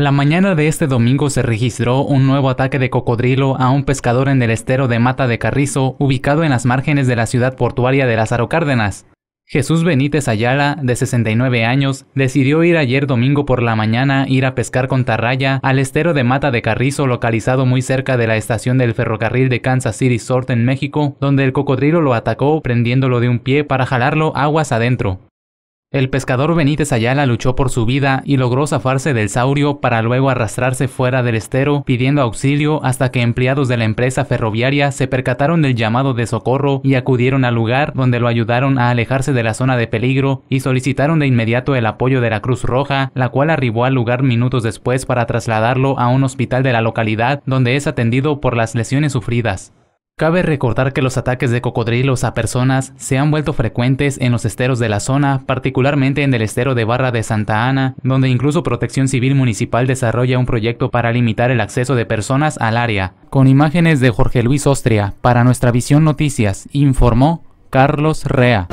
La mañana de este domingo se registró un nuevo ataque de cocodrilo a un pescador en el estero de Mata de Carrizo, ubicado en las márgenes de la ciudad portuaria de Lázaro Cárdenas. Jesús Benítez Ayala, de 69 años, decidió ir ayer domingo por la mañana ir a pescar con tarraya al estero de Mata de Carrizo localizado muy cerca de la estación del ferrocarril de Kansas City Sort en México, donde el cocodrilo lo atacó prendiéndolo de un pie para jalarlo aguas adentro. El pescador Benítez Ayala luchó por su vida y logró zafarse del saurio para luego arrastrarse fuera del estero pidiendo auxilio hasta que empleados de la empresa ferroviaria se percataron del llamado de socorro y acudieron al lugar donde lo ayudaron a alejarse de la zona de peligro y solicitaron de inmediato el apoyo de la Cruz Roja, la cual arribó al lugar minutos después para trasladarlo a un hospital de la localidad donde es atendido por las lesiones sufridas. Cabe recordar que los ataques de cocodrilos a personas se han vuelto frecuentes en los esteros de la zona, particularmente en el estero de Barra de Santa Ana, donde incluso Protección Civil Municipal desarrolla un proyecto para limitar el acceso de personas al área. Con imágenes de Jorge Luis Ostria, para nuestra visión noticias, informó Carlos Rea.